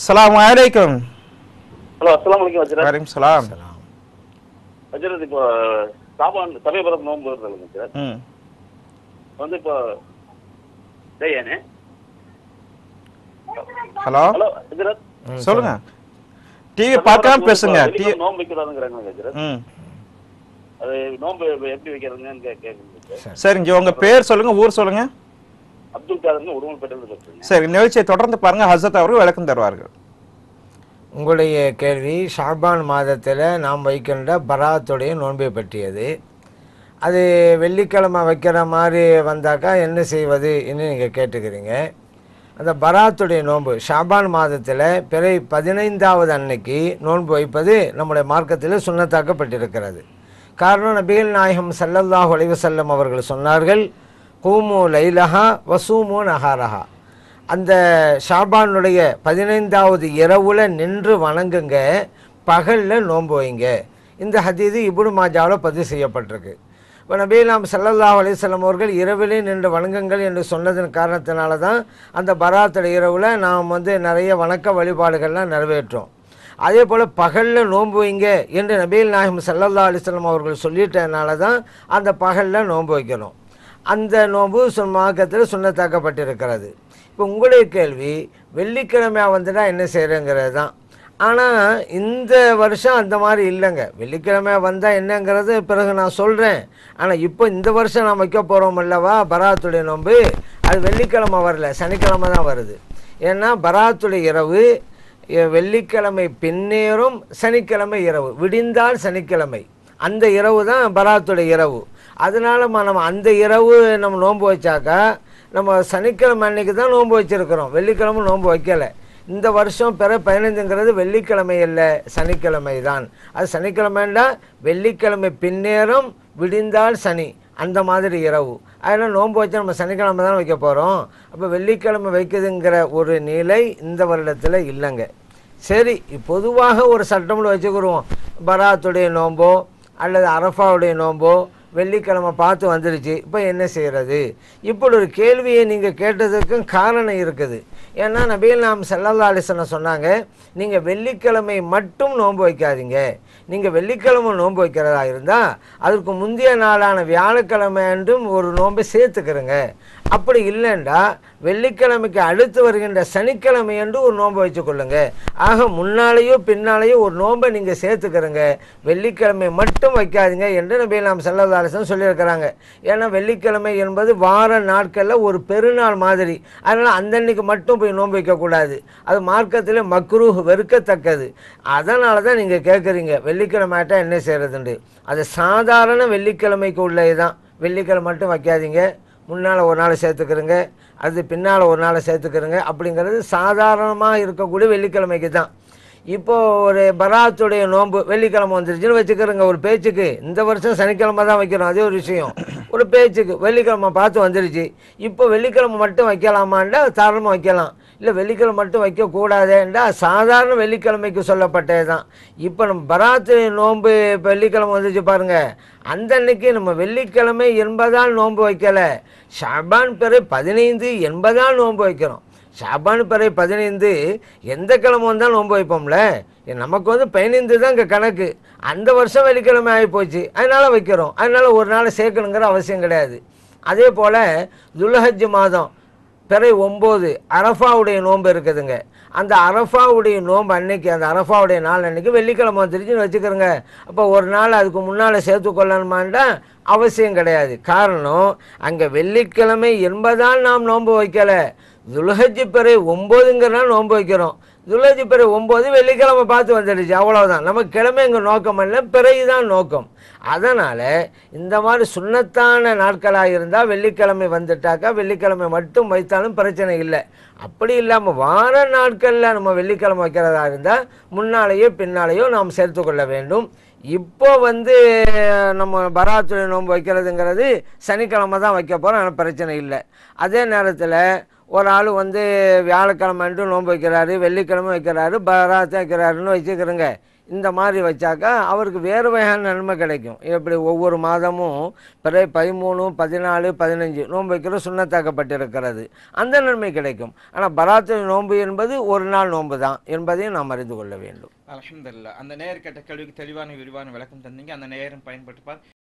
அஸ்லாம் வலைக்கம் ஹலோ அஸ்லாம் வலைக்கம் வஜரத் வலைக்கம் சலாம் வஜரத் இப்போ சாபான் சமயபுரம் நோன்பு வருதுங்க சார் வந்து இப்போ ஜெயானே ஹலோ ஹலோ வஜரத் சொல்லுங்க டிவி பார்க்காம பேசுங்க டிவி நோன்பு வைக்கிறாங்கங்கறாங்க வஜரத் அது நோன்பு எப்படி வைக்கிறதுன்னு கேக்குறீங்க சரிங்க உங்க பேர் சொல்லுங்க ஊர் சொல்லுங்க அப்துல் காதர்னு உருவம் பெற்றது சரி நிகழ்ச்சியை தொடர்ந்து பாருங்க ஹசத் அவர்கள் விளக்கம் தருவார்கள் உங்களுடைய கேள்வி ஷாபான் மாதத்தில் நாம் வைக்கின்ற பராத்துடைய நோன்பை பற்றியது அது வெள்ளிக்கிழமை வைக்கிற மாதிரி வந்தாக்கா என்ன செய்வது என்று நீங்கள் கேட்டுக்கிறீங்க அந்த பராத்துடைய நோன்பு ஷாபான் மாதத்தில் பிறை பதினைந்தாவது அன்னைக்கு நோன்பு வைப்பது நம்முடைய மார்க்கத்தில் சுண்ணத்தாக்கப்பட்டிருக்கிறது காரணம் நபிகள் நாயகம் செல்லல்லாஹ் ஒளிவு செல்லம் அவர்கள் சொன்னார்கள் கூமோ லைலஹா வசூமோ நஹாரஹா அந்த ஷாபானுடைய பதினைந்தாவது இரவில் நின்று வணங்குங்க பகலில் நோன்பு வைங்க இந்த ஹதீது இபுடு மாஜாவில் பதிவு செய்யப்பட்டிருக்கு இப்போ நபி நாம் சல்லல்லா அலிசல்லம் அவர்கள் இரவிலே நின்று வணங்குங்கள் என்று சொன்னதன் காரணத்தினால தான் அந்த பராத்திர இரவில் நாம் வந்து நிறைய வணக்க வழிபாடுகள்லாம் நிறைவேற்றோம் அதே போல் பகலில் நோன்பு வைங்க என்று நபீல் நாயகம் சல்லல்லா அலிஸ்லாம் அவர்கள் சொல்லிட்டதுனால தான் அந்த பகலில் நோன்பு வைக்கணும் அந்த நோன்பு மார்க்கத்தில் சுண்ணத்தாக்கப்பட்டிருக்கிறது இப்போ உங்களுடைய கேள்வி வெள்ளிக்கிழமையாக வந்துட்டால் என்ன செய்கிறேங்கிறது தான் ஆனால் இந்த வருஷம் அந்த மாதிரி இல்லைங்க வெள்ளிக்கிழமையாக வந்தால் என்னங்கிறது பிறகு நான் சொல்கிறேன் ஆனால் இப்போ இந்த வருஷம் நான் வைக்க போகிறோம் இல்லவா பராத்துடைய நோன்பு அது வெள்ளிக்கிழமை வரல சனிக்கிழமை தான் வருது ஏன்னா பராத்துடைய இரவு வெள்ளிக்கிழமை பின்னேறும் சனிக்கிழமை இரவு விடிந்தால் சனிக்கிழமை அந்த இரவு தான் பராத்துடைய இரவு அதனால் நம்ம அந்த இரவு நம்ம நோன்பு வச்சாக்கா நம்ம சனிக்கிழமை அன்னைக்கு தான் நோன்பு வச்சுருக்கிறோம் வெள்ளிக்கிழமை நோன்பு வைக்கலை இந்த வருஷம் பிற பதினைஞ்சுங்கிறது வெள்ளிக்கிழமை இல்லை சனிக்கிழமை தான் அது சனிக்கிழமைன்னா வெள்ளிக்கிழமை பின்னேறும் விடிந்தால் சனி அந்த மாதிரி இரவு அதனால் நோன்பு வச்சு நம்ம சனிக்கிழமை தான் வைக்க போகிறோம் அப்போ வெள்ளிக்கிழமை வைக்குதுங்கிற ஒரு நிலை இந்த வருடத்தில் இல்லைங்க சரி பொதுவாக ஒரு சட்டமில் வச்சுக்கிடுவோம் பராத்துடைய நோன்போ அல்லது அரஃபாவுடைய நோன்போ வெள்ளிக்கிழமை பார்த்து வந்துடுச்சு இப்போ என்ன செய்கிறது இப்படி ஒரு கேள்வியை நீங்கள் கேட்டதுக்கும் காரணம் இருக்குது ஏன்னா நபீல் நாம் செல்லல்லா சொன்னாங்க நீங்கள் வெள்ளிக்கிழமை மட்டும் நோன்பு வைக்காதீங்க நீங்கள் வெள்ளிக்கிழமை நோன்பு வைக்கிறதா இருந்தால் அதற்கு முந்தைய நாளான வியாழக்கிழமை என்றும் ஒரு நோன்பை சேர்த்துக்கிறங்க அப்படி இல்லைண்டா வெள்ளிக்கிழமைக்கு அடுத்து வருகின்ற சனிக்கிழமை என்று ஒரு நோன்பை வச்சுக்கொள்ளுங்க ஆக முன்னாலேயோ பின்னாலேயோ ஒரு நோன்பை நீங்கள் சேர்த்துக்கிறங்க வெள்ளிக்கிழமை மட்டும் வைக்காதீங்க என்று நபி நாம் செல்லதாலசன் சொல்லியிருக்கிறாங்க ஏன்னா வெள்ளிக்கிழமை என்பது வார நாட்களில் ஒரு பெருநாள் மாதிரி அதனால் அந்தன்னைக்கு மட்டும் போய் நோன்பு வைக்கக்கூடாது அது மார்க்கத்தில் மக்ரூஹ் வெறுக்கத்தக்கது அதனால தான் நீங்கள் கேட்குறீங்க வெள்ளிக்கிழமை ஆட்டால் என்ன செய்கிறதுண்டு அது சாதாரண வெள்ளிக்கிழமைக்கு உள்ளே தான் வெள்ளிக்கிழமை மட்டும் வைக்காதீங்க முன்னால் ஒரு நாள் சேர்த்துக்கிறேங்க அது பின்னால் ஒரு நாள் சேர்த்துக்கிறேங்க அப்படிங்கிறது சாதாரணமாக இருக்கக்கூடிய வெள்ளிக்கிழமைக்கு தான் இப்போது ஒரு பராத்துடைய நோன்பு வெள்ளிக்கிழமை வந்துருச்சுன்னு வச்சுக்கிறோங்க ஒரு பேச்சுக்கு இந்த வருஷம் சனிக்கிழமை தான் வைக்கிறோம் அதே ஒரு விஷயம் ஒரு பேச்சுக்கு வெள்ளிக்கிழமை பார்த்து வந்துருச்சு இப்போ வெள்ளிக்கிழமை மட்டும் வைக்கலாமான்ட்டு சாதாரணமாக வைக்கலாம் இல்லை வெள்ளிக்கிழமை மட்டும் வைக்கக்கூடாது என்றால் சாதாரண வெள்ளிக்கிழமைக்கு சொல்லப்பட்டது தான் இப்போ நம்ம பராத்து நோன்பு இப்போ வெள்ளிக்கிழமை வந்துச்சு பாருங்கள் அந்த அன்னைக்கு நம்ம வெள்ளிக்கிழமை எண்பதால் நோன்பு வைக்கலை ஷாபான் பிறை பதினைந்து எண்பதால் நோன்பு வைக்கிறோம் ஷாபான் பிறை பதினைந்து எந்த கிழமை வந்தால் நோன்பு வைப்போம்ல நமக்கு வந்து பதினைந்து தான் இங்கே கணக்கு அந்த வருஷம் வெள்ளிக்கிழமை ஆகி போச்சு அதனால் வைக்கிறோம் அதனால் ஒரு நாள் சேர்க்கணுங்கிற அவசியம் கிடையாது அதே போல் துல்ஹஜ் மாதம் பிறை ஒம்பது அரஃபாவுடைய நோன்பு இருக்குதுங்க அந்த அரஃபாவுடைய நோன்பு அன்னைக்கு அந்த அரஃபாவுடைய நாள் அன்னைக்கு வெள்ளிக்கிழமை வந்துருச்சுன்னு வச்சுக்கிறோங்க அப்போ ஒரு நாள் அதுக்கு முன்னால் சேர்த்து சேர்த்துக்கொள்ளணுமான்டா அவசியம் கிடையாது காரணம் அங்கே வெள்ளிக்கிழமை என்பதால் நாம் நோன்பு வைக்கலை துலகஜி பிறை ஒம்பதுங்கிறனால நோன்பு வைக்கிறோம் துளசி பிறகு ஒம்பது வெள்ளிக்கிழமை பார்த்து வந்துடுச்சு அவ்வளோதான் நமக்கு கிழமை எங்கள் நோக்கம் அல்ல பிறகு தான் நோக்கம் அதனால் இந்த மாதிரி சுண்ணத்தான நாட்களாக இருந்தால் வெள்ளிக்கிழமை வந்துட்டாக்கா வெள்ளிக்கிழமை மட்டும் வைத்தாலும் பிரச்சனை இல்லை அப்படி இல்லாமல் வார நாட்களில் நம்ம வெள்ளிக்கிழமை வைக்கிறதா இருந்தால் முன்னாலேயோ பின்னாலேயோ நாம் சேர்த்து கொள்ள வேண்டும் இப்போ வந்து நம்ம பராத்துறை நோன்பு வைக்கிறதுங்கிறது சனிக்கிழமை தான் வைக்க போகிறோம் ஆனால் பிரச்சனை இல்லை அதே நேரத்தில் ஒரு ஆள் வந்து வியாழக்கிழமை அன்று நோன்பு வைக்கிறாரு வெள்ளிக்கிழமை வைக்கிறாரு பராத்தம் வைக்கிறாருன்னு வச்சுக்கிறோங்க இந்த மாதிரி வச்சாக்கா அவருக்கு வேறு வகையான நன்மை கிடைக்கும் இப்படி ஒவ்வொரு மாதமும் பிறகு பதிமூணு பதினாலு பதினஞ்சு நோன்பு வைக்கிற சுண்ணத்தாக்கப்பட்டிருக்கிறது அந்த நன்மை கிடைக்கும் ஆனால் பராத்து நோன்பு என்பது ஒரு நாள் நோன்பு தான் என்பதையும் நாம் அறிந்து கொள்ள வேண்டும் அலமதுல்லா அந்த நேர் கேட்ட கேள்விக்கு தெளிவான விரிவான விளக்கம் தந்தீங்க அந்த நேரம் பயன்பட்டுப்பார்